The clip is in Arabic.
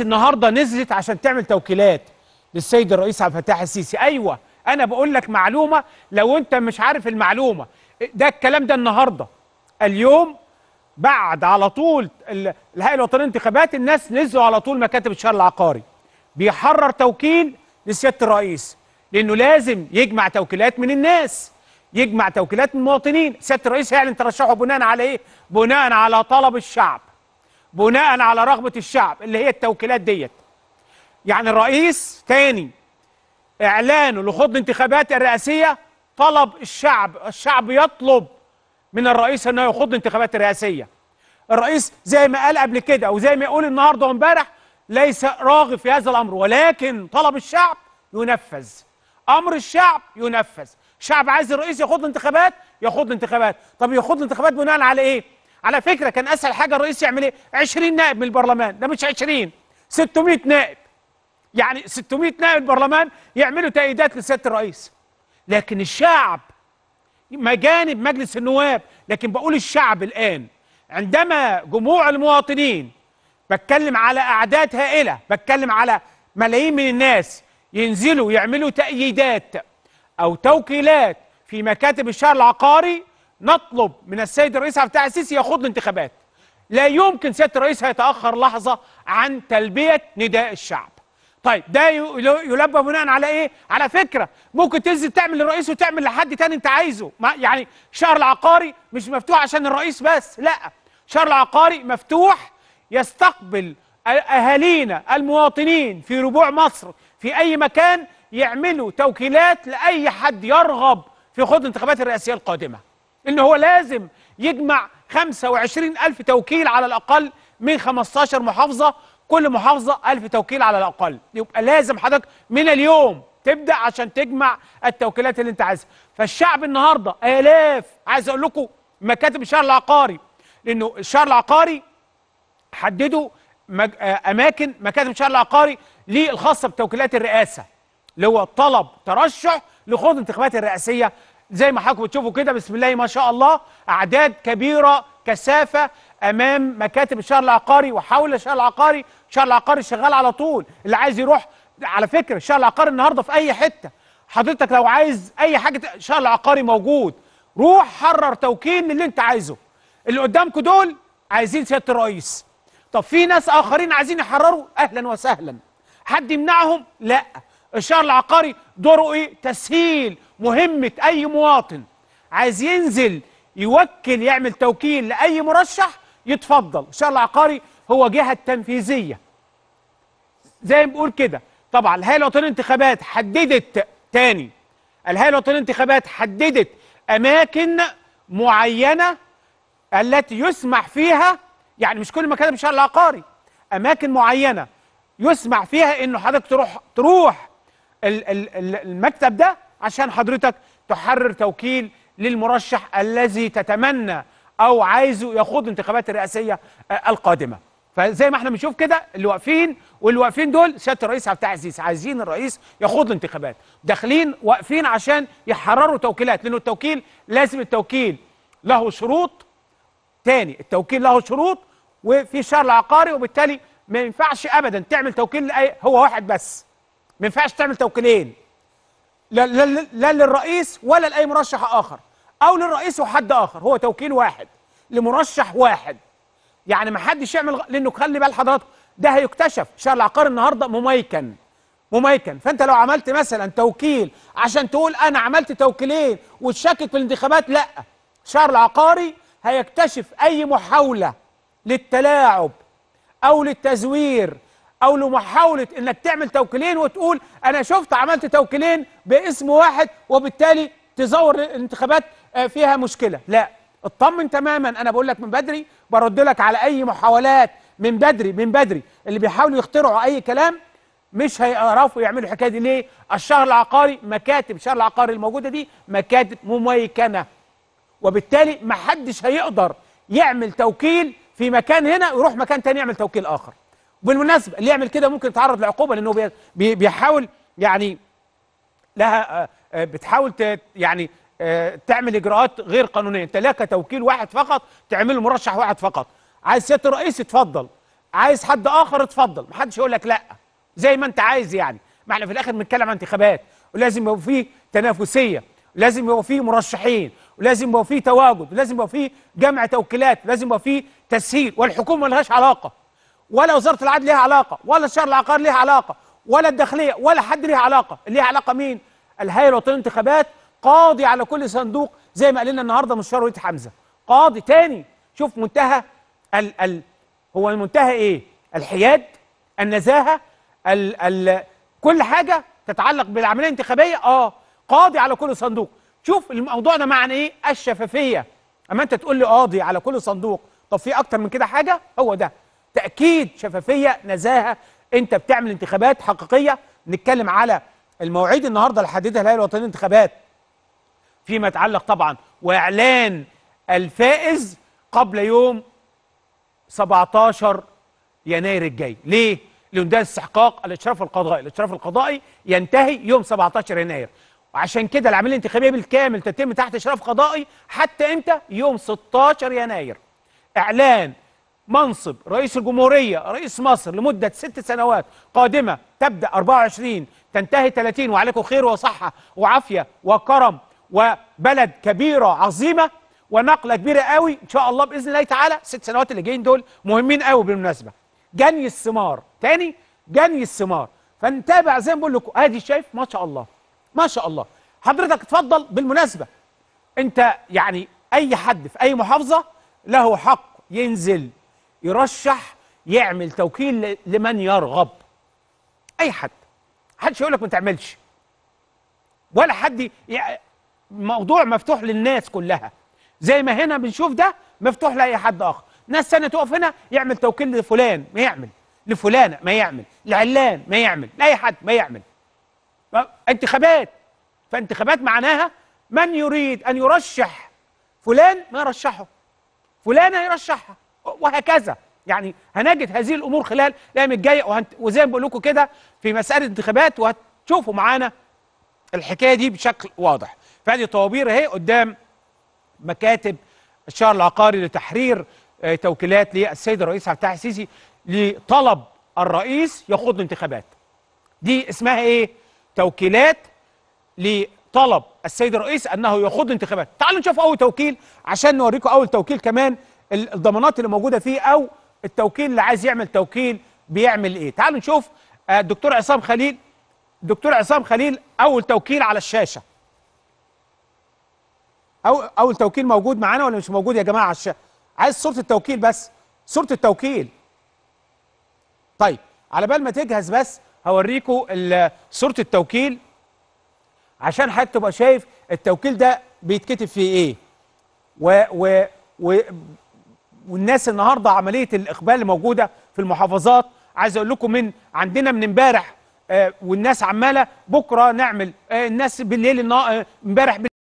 النهارده نزلت عشان تعمل توكيلات للسيد الرئيس عبد الفتاح السيسي ايوه انا بقول لك معلومه لو انت مش عارف المعلومه ده الكلام ده النهارده اليوم بعد على طول الهيئه الوطنيه للانتخابات الناس نزلوا على طول مكاتب الشهر العقاري بيحرر توكيل لسياده الرئيس لانه لازم يجمع توكيلات من الناس يجمع توكيلات من المواطنين سياده الرئيس هيعلن ترشحه بناء على ايه بناء على طلب الشعب بناء على رغبه الشعب اللي هي التوكيلات ديت يعني الرئيس تاني اعلانه لخوض الانتخابات الرئاسيه طلب الشعب الشعب يطلب من الرئيس انه يخوض الانتخابات الرئاسيه الرئيس زي ما قال قبل كده وزي ما يقول النهارده وامبارح ليس راغب في هذا الامر ولكن طلب الشعب ينفذ امر الشعب ينفذ الشعب عايز الرئيس يخوض الانتخابات يخوض الانتخابات طب يخوض الانتخابات بناء على ايه على فكره كان اسهل حاجه الرئيس يعمل ايه 20 نائب من البرلمان ده مش 20 600 نائب يعني 600 نائب البرلمان يعملوا تأييدات لسياده الرئيس لكن الشعب مجانب مجلس النواب لكن بقول الشعب الان عندما جموع المواطنين بتكلم على اعداد هائله بتكلم على ملايين من الناس ينزلوا يعملوا تأييدات او توكيلات في مكاتب الشهر العقاري نطلب من السيد الرئيس عبد الفتاح السيسي يخوض الانتخابات لا يمكن سياده الرئيس هيتاخر لحظه عن تلبيه نداء الشعب طيب ده يلبى بناء على ايه على فكره ممكن تنزل تعمل للرئيس وتعمل لحد تاني انت عايزه يعني شهر العقاري مش مفتوح عشان الرئيس بس لا شهر العقاري مفتوح يستقبل اهالينا المواطنين في ربوع مصر في اي مكان يعملوا توكيلات لاي حد يرغب في خوض الانتخابات الرئاسيه القادمه ان هو لازم يجمع 25000 توكيل على الاقل من 15 محافظه كل محافظه 1000 توكيل على الاقل يبقى لازم حضرتك من اليوم تبدا عشان تجمع التوكيلات اللي انت عايزها فالشعب النهارده الاف عايز اقول لكم مكاتب الشهر العقاري لانه الشهر العقاري حددوا مج... آه، اماكن مكاتب الشهر العقاري للخاصه بتوكيلات الرئاسه اللي هو طلب ترشح لخوض الانتخابات الرئاسيه زي ما حضراتكم بتشوفوا كده بسم الله ما شاء الله اعداد كبيره كثافه امام مكاتب الشهر العقاري وحول الشهر العقاري الشهر العقاري شغال على طول اللي عايز يروح على فكره الشهر العقاري النهارده في اي حته حضرتك لو عايز اي حاجه الشهر العقاري موجود روح حرر توكيل من اللي انت عايزه اللي قدامكم دول عايزين سياده الرئيس طب في ناس اخرين عايزين يحرروا اهلا وسهلا حد يمنعهم لا الشهر العقاري دوره ايه تسهيل مهمه اي مواطن عايز ينزل يوكل يعمل توكيل لاي مرشح يتفضل الشهر العقاري هو جهه تنفيذيه زي ما بقول كده طبعا الهيئه الوطنيه للانتخابات حددت تاني الهيئه الوطنيه للانتخابات حددت اماكن معينه التي يسمح فيها يعني مش كل مكان بشهر العقاري اماكن معينه يسمح فيها انه حضرتك تروح تروح المكتب ده عشان حضرتك تحرر توكيل للمرشح الذي تتمنى او عايزه يخوض الانتخابات الرئاسيه آه، القادمه فزي ما احنا بنشوف كده اللي واقفين واللي واقفين دول سياده الرئيس عبد العزيز عايزين الرئيس يخوض الانتخابات داخلين واقفين عشان يحرروا توكيلات لانه التوكيل لازم التوكيل له شروط تاني التوكيل له شروط وفي شرع عقاري وبالتالي ما ينفعش ابدا تعمل توكيل لاي هو واحد بس ما ينفعش تعمل توكيلين لا, لا, لا للرئيس ولا لاي مرشح اخر او للرئيس وحد اخر هو توكيل واحد لمرشح واحد يعني ما حدش يعمل لانه خلي بال حضراتكم ده هيكتشف شارع العقار النهارده مميكن مميكن فانت لو عملت مثلا توكيل عشان تقول انا عملت توكيلين وتشكك في الانتخابات لا شارع العقاري هيكتشف اي محاوله للتلاعب او للتزوير او لمحاوله انك تعمل توكيلين وتقول انا شفت عملت توكيلين باسم واحد وبالتالي تزور الانتخابات آه، فيها مشكله لا اطمن تماما انا بقول لك من بدري برد لك على اي محاولات من بدري من بدري اللي بيحاولوا يخترعوا اي كلام مش هيعرفوا يعملوا الحكايه دي ليه؟ الشهر العقاري مكاتب الشهر العقاري الموجوده دي مكاتب مميكنه وبالتالي محدش هيقدر يعمل توكيل في مكان هنا ويروح مكان تاني يعمل توكيل اخر وبالمناسبة اللي يعمل كده ممكن يتعرض لعقوبة لأنه بيحاول يعني لها آه، آه، بتحاول يعني آه، تعمل إجراءات غير قانونية أنت لك توكيل واحد فقط تعمل مرشح واحد فقط عايز سيادة الرئيس اتفضل عايز حد آخر اتفضل محدش يقول لك لأ زي ما أنت عايز يعني ما احنا في الآخر بنتكلم عن انتخابات ولازم يبقى فيه تنافسية لازم يبقى فيه مرشحين ولازم يبقى فيه تواجد ولازم يبقى فيه جمع توكيلات ولازم يبقى فيه تسهيل والحكومه ملهاش علاقه ولا وزاره العدل ليها علاقه ولا الشارع العقار ليها علاقه ولا الداخليه ولا حد ليها علاقه اللي ليها علاقه مين الهيئه الوطنيه للانتخابات قاضي على كل صندوق زي ما قال لنا النهارده مستشار وليد حمزه قاضي تاني شوف منتهى ال ال هو منتهى ايه الحياد النزاهه ال ال كل حاجه تتعلق بالعمليه الانتخابيه اه قاضي على كل صندوق شوف الموضوع ده معنى ايه الشفافيه اما انت تقول لي قاضي على كل صندوق طب في اكتر من كده حاجه هو ده تاكيد شفافيه نزاهه انت بتعمل انتخابات حقيقيه نتكلم على المواعيد النهارده اللي حددها الهيئه الوطنيه للانتخابات فيما يتعلق طبعا واعلان الفائز قبل يوم 17 يناير الجاي ليه ليندهي استحقاق الاشراف القضائي الاشراف القضائي ينتهي يوم 17 يناير وعشان كده العمليه الانتخابيه بالكامل تتم تحت اشراف قضائي حتى امتى يوم 16 يناير اعلان منصب رئيس الجمهورية رئيس مصر لمدة ست سنوات قادمة تبدأ 24 تنتهي 30 وعليكم خير وصحة وعافية وكرم وبلد كبيرة عظيمة ونقلة كبيرة قوي إن شاء الله بإذن الله تعالى ست سنوات اللي جايين دول مهمين قوي بالمناسبة جني الثمار تاني جني الثمار فنتابع زي ما بقول لكم ادي شايف ما شاء الله ما شاء الله حضرتك اتفضل بالمناسبه انت يعني اي حد في اي محافظه له حق ينزل يرشح يعمل توكيل لمن يرغب اي حد حدش يقول لك ما تعملش ولا حد موضوع مفتوح للناس كلها زي ما هنا بنشوف ده مفتوح لاي حد اخر ناس سنه تقف هنا يعمل توكيل لفلان ما يعمل لفلانه ما يعمل لعلان ما يعمل لاي حد ما يعمل انتخابات فانتخابات معناها من يريد ان يرشح فلان ما يرشحه فلانه يرشحها وهكذا يعني هنجد هذه الامور خلال الايام الجايه وهنت... وزي ما بقول لكم كده في مساله انتخابات وهتشوفوا معانا الحكايه دي بشكل واضح فهذه طوابير اهي قدام مكاتب الشهر العقاري لتحرير آه، توكيلات للسيد الرئيس عبد الفتاح السيسي لطلب الرئيس يخوض الانتخابات دي اسمها ايه توكيلات لطلب السيد الرئيس انه يخوض الانتخابات تعالوا نشوف اول توكيل عشان نوريكم اول توكيل كمان الضمانات اللي موجوده فيه او التوكيل اللي عايز يعمل توكيل بيعمل ايه تعالوا نشوف الدكتور آه، عصام خليل دكتور عصام خليل اول توكيل على الشاشه أو اول توكيل موجود معانا ولا مش موجود يا جماعه على الشاشه عايز صوره التوكيل بس صوره التوكيل طيب على بال ما تجهز بس هوريكم صوره التوكيل عشان حتى تبقى شايف التوكيل ده بيتكتب فيه ايه و و و والناس النهارده عمليه الاقبال الموجوده موجوده في المحافظات عايز اقول لكم من عندنا من امبارح آه، والناس عماله بكره نعمل آه، الناس بالليل آه، امبارح